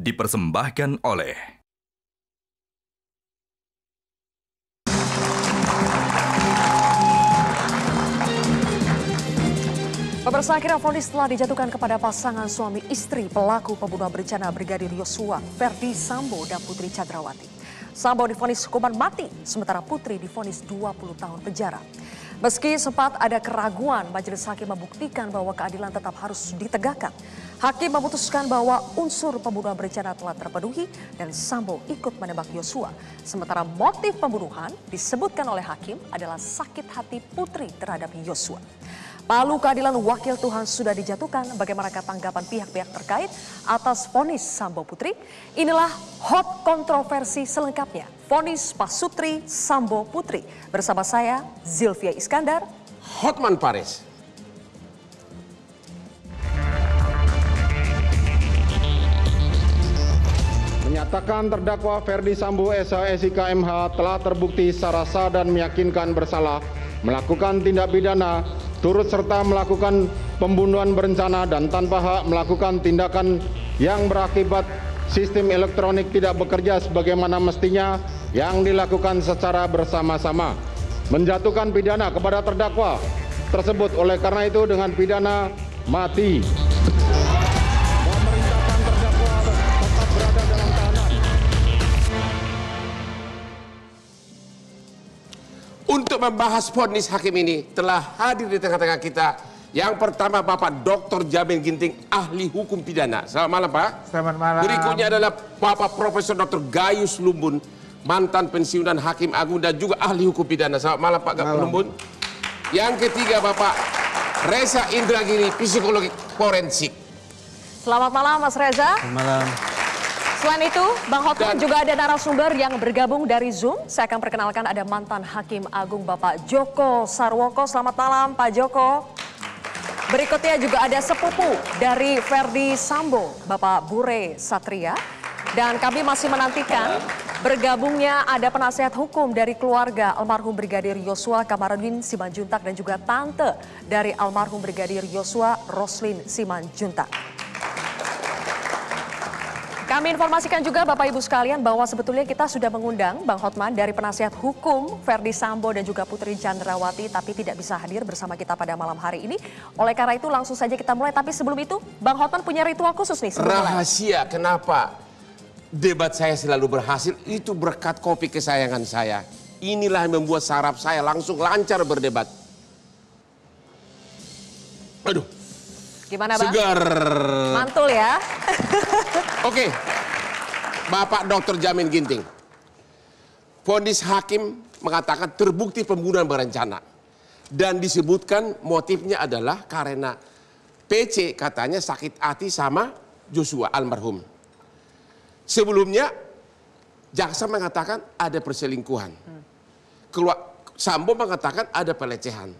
dipersembahkan oleh Pemirsa akhirnya fonis telah dijatuhkan kepada pasangan suami istri pelaku pembunuhan berencana Brigadir Yosua, Ferdi Sambo dan Putri Chandrawati. Sambo difonis hukuman mati, sementara Putri difonis 20 tahun penjara. Meski sempat ada keraguan, Majelis Hakim membuktikan bahwa keadilan tetap harus ditegakkan. Hakim memutuskan bahwa unsur pembunuhan berencana telah terpenuhi dan Sambo ikut menembak Yosua. Sementara motif pembunuhan disebutkan oleh hakim adalah sakit hati putri terhadap Yosua. Palu keadilan wakil Tuhan sudah dijatuhkan Bagaimana tanggapan pihak-pihak terkait atas vonis Sambo Putri? Inilah hot kontroversi selengkapnya. Vonis Pasutri Sambo Putri. Bersama saya Zilvia Iskandar. Hotman Paris. menyatakan terdakwa Ferdi Sambo S.H., MH telah terbukti secara sah dan meyakinkan bersalah melakukan tindak pidana turut serta melakukan pembunuhan berencana dan tanpa hak melakukan tindakan yang berakibat sistem elektronik tidak bekerja sebagaimana mestinya yang dilakukan secara bersama-sama menjatuhkan pidana kepada terdakwa tersebut oleh karena itu dengan pidana mati untuk membahas ponis hakim ini telah hadir di tengah-tengah kita. Yang pertama Bapak Dr. Jamin Ginting, ahli hukum pidana. Selamat malam Pak. Selamat malam. Berikutnya adalah Bapak Profesor Dr. Gayus Lumbun, mantan pensiunan Hakim Agung dan juga ahli hukum pidana. Selamat malam Pak malam. Lumbun. Yang ketiga Bapak Reza Indragiri, psikolog forensik. Selamat malam Mas Reza. Selamat malam. Selain itu, Bang Hotman juga ada narasumber yang bergabung dari Zoom. Saya akan perkenalkan ada mantan Hakim Agung Bapak Joko Sarwoko. Selamat malam Pak Joko. Berikutnya juga ada sepupu dari Ferdi Sambo, Bapak Bure Satria. Dan kami masih menantikan bergabungnya ada penasehat hukum dari keluarga almarhum Brigadir Yosua Kamarudin Simanjuntak dan juga tante dari almarhum Brigadir Yosua Roslin Simanjuntak. Kami informasikan juga Bapak Ibu sekalian bahwa sebetulnya kita sudah mengundang Bang Hotman dari penasihat hukum Ferdi Sambo dan juga Putri Chandrawati tapi tidak bisa hadir bersama kita pada malam hari ini. Oleh karena itu langsung saja kita mulai tapi sebelum itu Bang Hotman punya ritual khusus nih. Rahasia mulai. kenapa debat saya selalu berhasil itu berkat kopi kesayangan saya. Inilah yang membuat saraf saya langsung lancar berdebat. Aduh. Gimana Bang? Segar. Mantul ya. Oke. Okay. Bapak Dokter Jamin Ginting. Fonis hakim mengatakan terbukti pembunuhan berencana. Dan disebutkan motifnya adalah karena PC katanya sakit hati sama Joshua almarhum. Sebelumnya jaksa mengatakan ada perselingkuhan. Keluar Sambo mengatakan ada pelecehan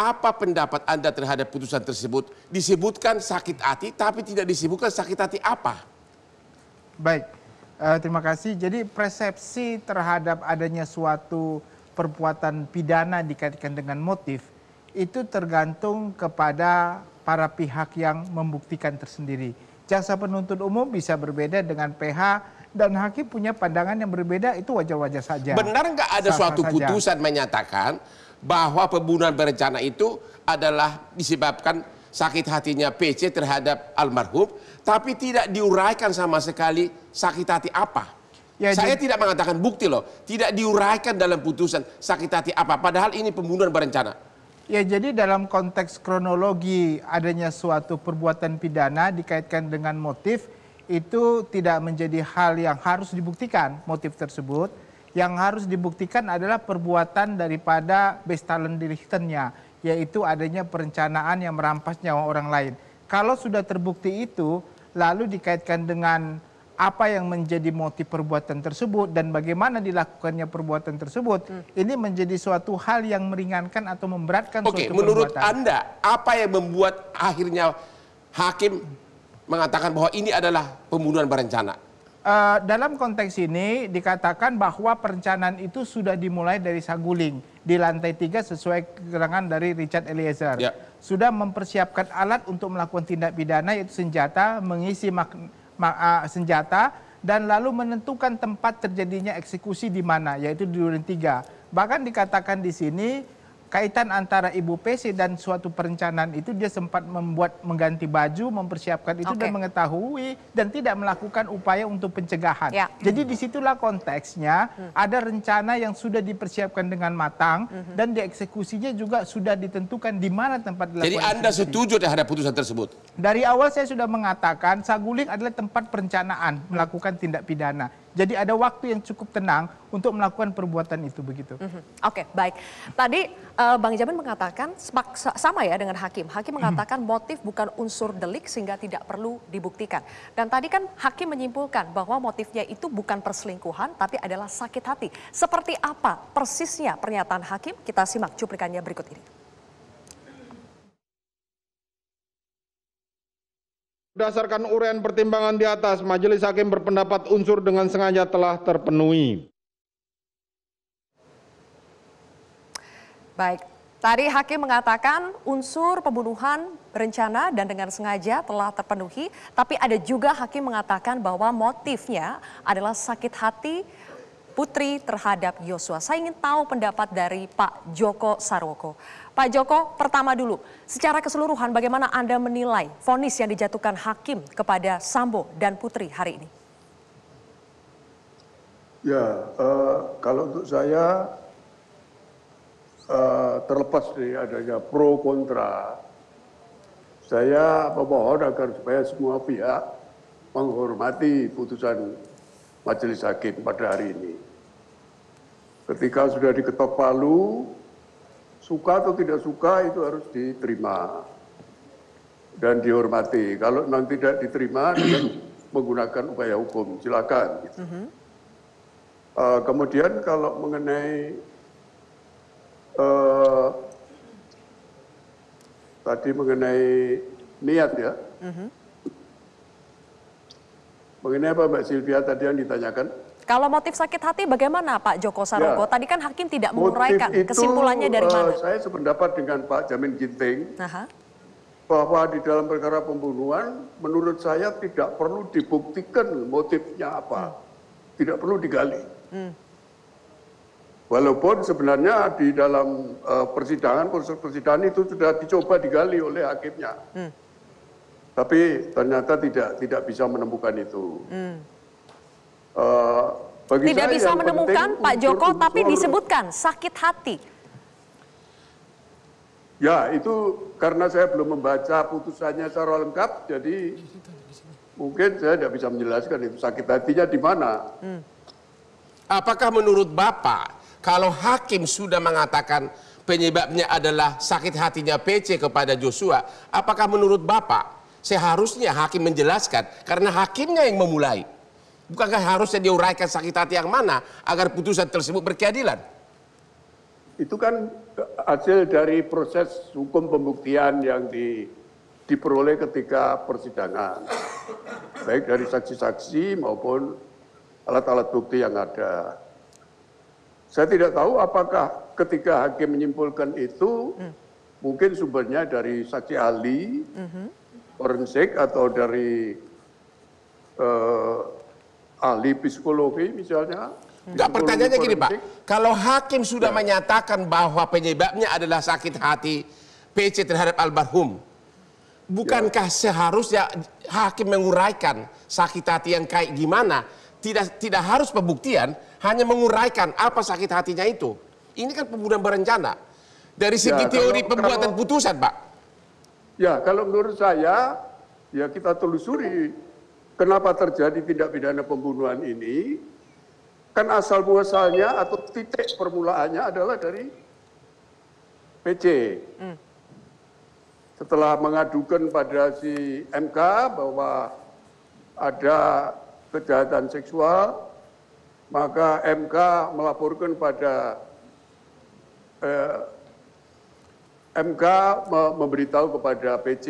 apa pendapat Anda terhadap putusan tersebut? Disebutkan sakit hati, tapi tidak disebutkan sakit hati apa? Baik, uh, terima kasih. Jadi persepsi terhadap adanya suatu perbuatan pidana dikaitkan dengan motif itu tergantung kepada para pihak yang membuktikan tersendiri. Jaksa penuntut umum bisa berbeda dengan PH dan hakim punya pandangan yang berbeda itu wajar-wajar saja. Benar nggak ada Sasa suatu saja. putusan menyatakan bahwa pembunuhan berencana itu adalah disebabkan sakit hatinya PC terhadap almarhum, tapi tidak diuraikan sama sekali sakit hati apa? Ya, Saya tidak mengatakan bukti loh, tidak diuraikan dalam putusan sakit hati apa. Padahal ini pembunuhan berencana. Ya, jadi dalam konteks kronologi adanya suatu perbuatan pidana dikaitkan dengan motif itu tidak menjadi hal yang harus dibuktikan motif tersebut. Yang harus dibuktikan adalah perbuatan daripada bestalen dirichtennya, yaitu adanya perencanaan yang merampas nyawa orang lain. Kalau sudah terbukti itu, lalu dikaitkan dengan apa yang menjadi motif perbuatan tersebut dan bagaimana dilakukannya perbuatan tersebut hmm. ini menjadi suatu hal yang meringankan atau memberatkan okay, suatu perbuatan. perbuatan. menurut Anda apa yang membuat akhirnya hakim mengatakan bahwa ini adalah pembunuhan berencana? Uh, dalam konteks ini dikatakan bahwa perencanaan itu sudah dimulai dari Saguling di lantai tiga sesuai keterangan dari Richard Eliezer. Ya. Sudah mempersiapkan alat untuk melakukan tindak pidana yaitu senjata, mengisi mak ma uh, senjata dan lalu menentukan tempat terjadinya eksekusi di mana yaitu di lantai tiga. Bahkan dikatakan di sini kaitan antara Ibu PC dan suatu perencanaan itu dia sempat membuat mengganti baju, mempersiapkan itu okay. dan mengetahui dan tidak melakukan upaya untuk pencegahan. Ya. Jadi disitulah konteksnya hmm. ada rencana yang sudah dipersiapkan dengan matang hmm. dan dieksekusinya juga sudah ditentukan di mana tempat dilakukan. Jadi Anda setuju terhadap putusan tersebut? Dari awal saya sudah mengatakan Saguling adalah tempat perencanaan melakukan tindak pidana jadi ada waktu yang cukup tenang untuk melakukan perbuatan itu begitu. Mm -hmm. Oke, okay, baik. Tadi uh, Bang Jamin mengatakan sama ya dengan hakim. Hakim mhm. mengatakan mm -hmm. motif bukan unsur delik sehingga tidak perlu dibuktikan. Dan tadi kan hakim menyimpulkan bahwa motifnya itu bukan perselingkuhan tapi adalah sakit hati. Seperti apa persisnya pernyataan hakim? Kita simak cuplikannya berikut ini. Berdasarkan uraian pertimbangan di atas, majelis hakim berpendapat unsur dengan sengaja telah terpenuhi. Baik, tadi hakim mengatakan unsur pembunuhan berencana dan dengan sengaja telah terpenuhi, tapi ada juga hakim mengatakan bahwa motifnya adalah sakit hati Putri terhadap Yosua. Saya ingin tahu pendapat dari Pak Joko Sarwoko. Pak Joko, pertama dulu, secara keseluruhan bagaimana Anda menilai vonis yang dijatuhkan hakim kepada Sambo dan Putri hari ini? Ya, uh, kalau untuk saya uh, terlepas dari adanya pro kontra, saya memohon agar supaya semua pihak menghormati putusan majelis hakim pada hari ini ketika sudah diketok palu suka atau tidak suka itu harus diterima dan dihormati. Kalau nanti tidak diterima dengan menggunakan upaya hukum, silakan. Gitu. Mm -hmm. uh, kemudian kalau mengenai uh, tadi mengenai niat ya, mm -hmm. mengenai apa Mbak Silvia tadi yang ditanyakan? Kalau motif sakit hati bagaimana Pak Joko Saroko? Ya, Tadi kan hakim tidak menguraikan itu, kesimpulannya dari eh, mana? Uh, saya sependapat dengan Pak Jamin Ginting Aha. bahwa di dalam perkara pembunuhan menurut saya tidak perlu dibuktikan motifnya apa. Hmm. Tidak perlu digali. Hmm. Walaupun sebenarnya di dalam uh, persidangan, proses persidangan itu sudah dicoba digali oleh hakimnya. Hmm. Tapi ternyata tidak tidak bisa menemukan itu. Hmm. Eh, tidak saya bisa menemukan Pak Joko tapi disebutkan sakit hati. Ya, itu karena saya belum membaca putusannya secara lengkap, jadi mungkin saya tidak bisa menjelaskan itu sakit hatinya di mana. Hmm. Apakah menurut Bapak, kalau hakim sudah mengatakan penyebabnya adalah sakit hatinya PC kepada Joshua, apakah menurut Bapak seharusnya hakim menjelaskan karena hakimnya yang memulai? Bukankah harusnya diuraikan sakit hati yang mana agar putusan tersebut berkeadilan? Itu kan eh, hasil dari proses hukum pembuktian yang di, diperoleh ketika persidangan. Baik dari saksi-saksi maupun alat-alat bukti yang ada. Saya tidak tahu apakah ketika hakim menyimpulkan itu hmm. mungkin sumbernya dari saksi ahli, hmm. forensik atau dari uh, ahli psikologi misalnya. Enggak, pertanyaannya gini Pak, kalau hakim sudah ya. menyatakan bahwa penyebabnya adalah sakit hati PC terhadap almarhum, bukankah ya. seharusnya hakim menguraikan sakit hati yang kayak gimana? Tidak tidak harus pembuktian, hanya menguraikan apa sakit hatinya itu. Ini kan pembunuhan berencana. Dari ya, segi ya, teori pembuatan kalau, putusan, Pak. Ya, kalau menurut saya, ya kita telusuri kenapa terjadi tindak pidana pembunuhan ini, kan asal muasalnya atau titik permulaannya adalah dari PC. Hmm. Setelah mengadukan pada si MK bahwa ada kejahatan seksual, maka MK melaporkan pada eh, MK memberitahu kepada PC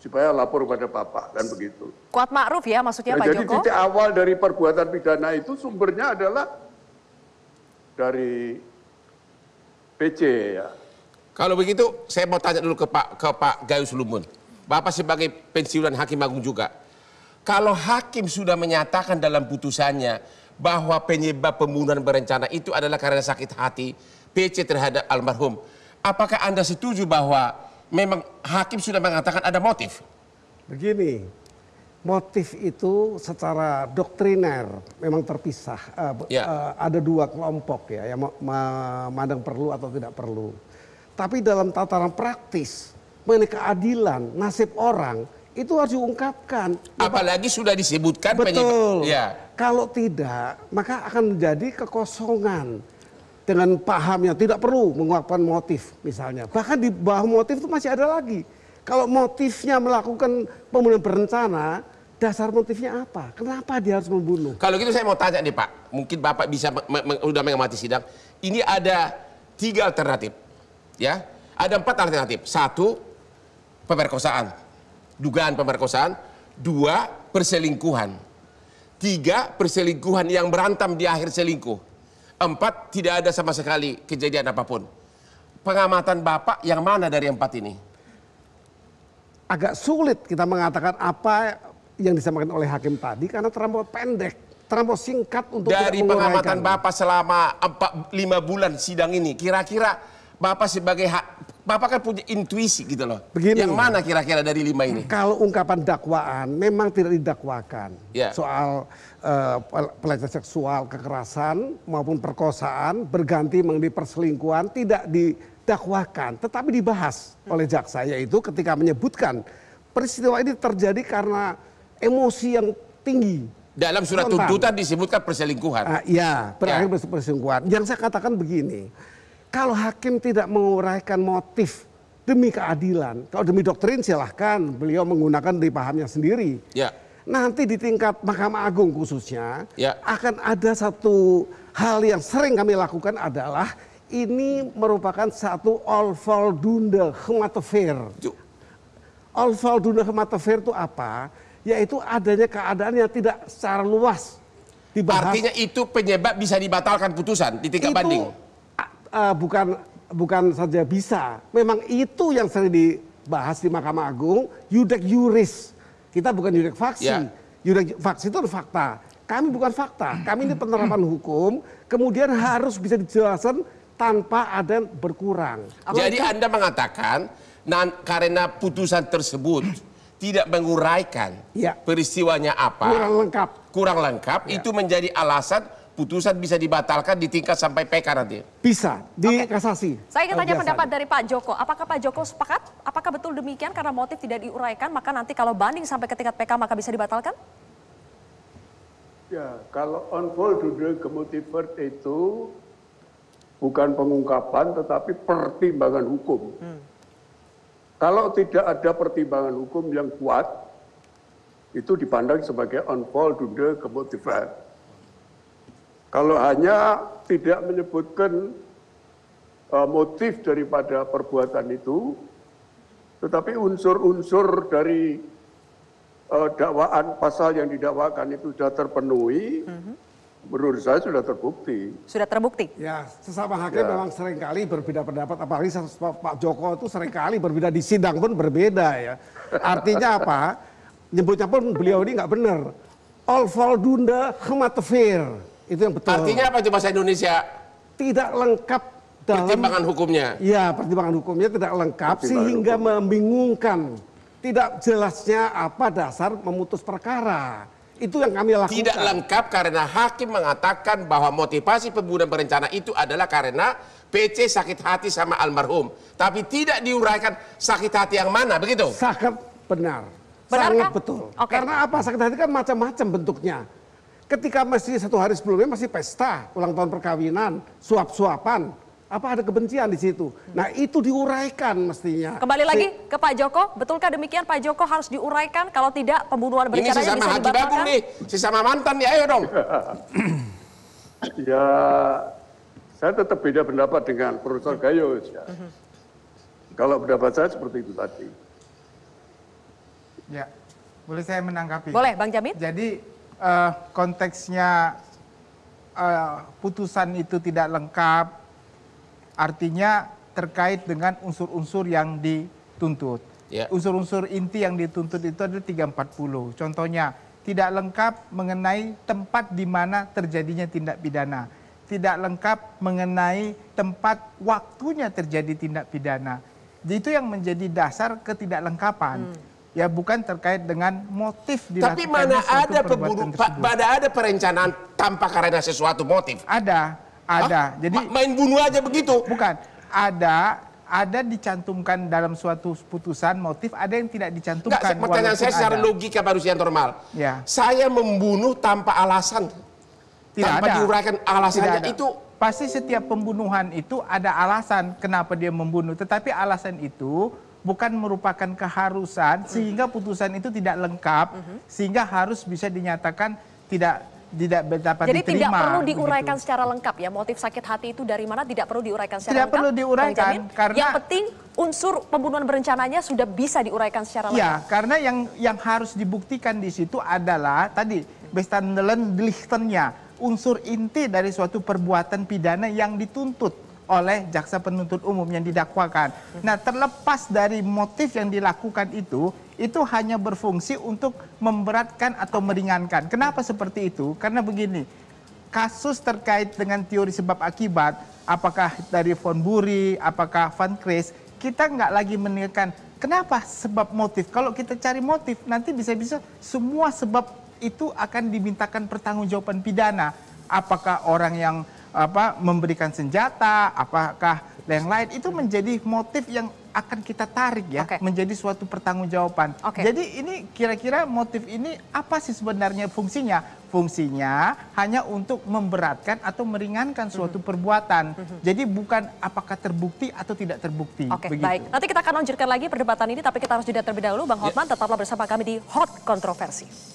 supaya lapor kepada bapak kan begitu. Kuat Ma'ruf ya maksudnya nah, Pak jadi Joko? Jadi titik awal dari perbuatan pidana itu sumbernya adalah dari PC ya. Kalau begitu saya mau tanya dulu ke Pak ke Pak Gayus Lumun. Bapak sebagai pensiunan hakim agung juga. Kalau hakim sudah menyatakan dalam putusannya bahwa penyebab pembunuhan berencana itu adalah karena sakit hati PC terhadap almarhum. Apakah Anda setuju bahwa memang hakim sudah mengatakan ada motif? Begini, motif itu secara doktriner memang terpisah. Uh, ya. uh, ada dua kelompok ya, yang memandang perlu atau tidak perlu. Tapi dalam tataran praktis, mengenai keadilan, nasib orang, itu harus diungkapkan. Ya, Apalagi sudah disebutkan. Betul. ya. Kalau tidak, maka akan menjadi kekosongan dengan pahamnya tidak perlu menguapkan motif misalnya. Bahkan di bawah motif itu masih ada lagi. Kalau motifnya melakukan pembunuhan berencana, dasar motifnya apa? Kenapa dia harus membunuh? Kalau gitu saya mau tanya nih Pak, mungkin Bapak bisa sudah mengamati sidang. Ini ada tiga alternatif, ya. Ada empat alternatif. Satu, pemerkosaan, dugaan pemerkosaan. Dua, perselingkuhan. Tiga, perselingkuhan yang berantem di akhir selingkuh Empat, tidak ada sama sekali kejadian apapun. Pengamatan Bapak yang mana dari empat ini? Agak sulit kita mengatakan apa yang disampaikan oleh hakim tadi karena terlampau pendek, terlampau singkat untuk Dari pengamatan Bapak selama empat, lima bulan sidang ini, kira-kira Bapak sebagai Bapak kan punya intuisi gitu loh. Begini, yang mana kira-kira dari lima ini? Kalau ungkapan dakwaan memang tidak didakwakan. Yeah. Soal uh, pelecehan seksual, kekerasan maupun perkosaan berganti mengenai perselingkuhan tidak didakwakan, tetapi dibahas oleh jaksa yaitu ketika menyebutkan peristiwa ini terjadi karena emosi yang tinggi dalam surat tuntutan disebutkan perselingkuhan. Uh, ya, berakhir yeah. perselingkuhan. Yang saya katakan begini, kalau hakim tidak menguraikan motif demi keadilan, kalau demi doktrin silahkan beliau menggunakan dari pahamnya sendiri. Ya. Nanti di tingkat Mahkamah Agung khususnya ya. akan ada satu hal yang sering kami lakukan adalah ini merupakan satu all fall fall hematofer. dunda hematofer itu apa? Yaitu adanya keadaan yang tidak secara luas dibahas. Artinya itu penyebab bisa dibatalkan putusan di tingkat itu, banding uh, bukan bukan saja bisa, memang itu yang sering dibahas di Mahkamah Agung, yudek yuris, Kita bukan yudek faksi. Yeah. Yudek faksi itu fakta. Kami bukan fakta. Kami ini penerapan hukum, kemudian harus bisa dijelaskan tanpa ada yang berkurang. Jadi itu? Anda mengatakan nah, karena putusan tersebut tidak menguraikan ya. peristiwanya apa. Kurang lengkap. Kurang lengkap ya. itu menjadi alasan putusan bisa dibatalkan di tingkat sampai PK nanti? Bisa, di okay. kasasi. Saya ingin tanya pendapat dari Pak Joko. Apakah Pak Joko sepakat? Apakah betul demikian karena motif tidak diuraikan maka nanti kalau banding sampai ke tingkat PK maka bisa dibatalkan? Ya, kalau on call ke motive itu bukan pengungkapan tetapi pertimbangan hukum. Hmm. Kalau tidak ada pertimbangan hukum yang kuat, itu dipandang sebagai on call duduh kemotivert kalau hanya tidak menyebutkan e, motif daripada perbuatan itu, tetapi unsur-unsur dari e, dakwaan pasal yang didakwakan itu sudah terpenuhi, mhm. menurut saya sudah terbukti. Sudah terbukti? Ya, sesama hakim ya. memang seringkali berbeda pendapat. Apalagi Pak Joko itu seringkali berbeda di sidang pun berbeda ya. Artinya apa? Nyebutnya pun beliau ini nggak benar. All for dunda hematefir. Itu yang betul. Artinya apa itu bahasa Indonesia? Tidak lengkap dalam pertimbangan hukumnya. Iya pertimbangan hukumnya tidak lengkap sehingga hukum. membingungkan. Tidak jelasnya apa dasar memutus perkara. Itu yang kami lakukan. Tidak lengkap karena hakim mengatakan bahwa motivasi pembunuhan berencana itu adalah karena PC sakit hati sama almarhum. Tapi tidak diuraikan sakit hati yang mana, begitu? Sakit benar. Benar Sangat betul. Okay. Karena apa sakit hati kan macam-macam bentuknya. Ketika masih satu hari sebelumnya masih pesta, ulang tahun perkawinan, suap-suapan, apa ada kebencian di situ? Nah itu diuraikan mestinya. Kembali lagi ke Pak Joko, betulkah demikian Pak Joko harus diuraikan? Kalau tidak pembunuhan berencana bisa dibatalkan? Ini sesama Haji Bagung nih, sesama mantan ya ayo dong. ya saya tetap beda pendapat dengan Profesor Gayus ya. Kalau pendapat saya seperti itu tadi. Ya, boleh saya menanggapi? Boleh, Bang Jamin. Jadi uh, konteksnya uh, putusan itu tidak lengkap, artinya terkait dengan unsur-unsur yang dituntut. Ya. Unsur-unsur yeah. inti yang dituntut itu ada 340. Contohnya, tidak lengkap mengenai tempat di mana terjadinya tindak pidana. Tidak lengkap mengenai tempat waktunya terjadi tindak pidana. Itu yang menjadi dasar ketidaklengkapan. Hmm ya bukan terkait dengan motif Tapi mana ada pemburu, mana ada perencanaan tanpa karena sesuatu motif? Ada, ada. Hah? Jadi Ma main bunuh aja begitu? Bukan, ada ada dicantumkan dalam suatu putusan motif, ada yang tidak dicantumkan. Enggak, pertanyaan saya secara ada. logika manusia normal. Ya. Saya membunuh tanpa alasan. Tidak tanpa ada. diuraikan alasannya itu pasti setiap pembunuhan itu ada alasan kenapa dia membunuh, tetapi alasan itu bukan merupakan keharusan mm-hmm. sehingga putusan itu tidak lengkap mm-hmm. sehingga harus bisa dinyatakan tidak tidak dapat Jadi diterima. Jadi tidak perlu diuraikan begitu. secara lengkap ya motif sakit hati itu dari mana tidak perlu diuraikan secara tidak lengkap. Tidak perlu diuraikan karena yang penting unsur pembunuhan berencananya sudah bisa diuraikan secara iya, lengkap. Ya, karena yang yang harus dibuktikan di situ adalah tadi bestandelen delichtennya unsur inti dari suatu perbuatan pidana yang dituntut oleh jaksa penuntut umum yang didakwakan. Nah, terlepas dari motif yang dilakukan itu, itu hanya berfungsi untuk memberatkan atau meringankan. Kenapa seperti itu? Karena begini, kasus terkait dengan teori sebab akibat, apakah dari von Buri, apakah Van Kris, kita nggak lagi menekan kenapa sebab motif. Kalau kita cari motif, nanti bisa-bisa semua sebab itu akan dimintakan pertanggungjawaban pidana. Apakah orang yang apa memberikan senjata, apakah yang lain itu menjadi motif yang akan kita tarik ya okay. menjadi suatu pertanggungjawaban. Okay. Jadi ini kira-kira motif ini apa sih sebenarnya fungsinya? Fungsinya hanya untuk memberatkan atau meringankan mhm. suatu mm -hmm. perbuatan. Mm -hmm. Jadi bukan apakah terbukti atau tidak terbukti. Oke, okay, baik. Nanti kita akan lanjutkan lagi perdebatan ini tapi kita harus jeda terlebih dahulu Bang ya. Hotman yeah. tetaplah bersama kami di Hot Kontroversi.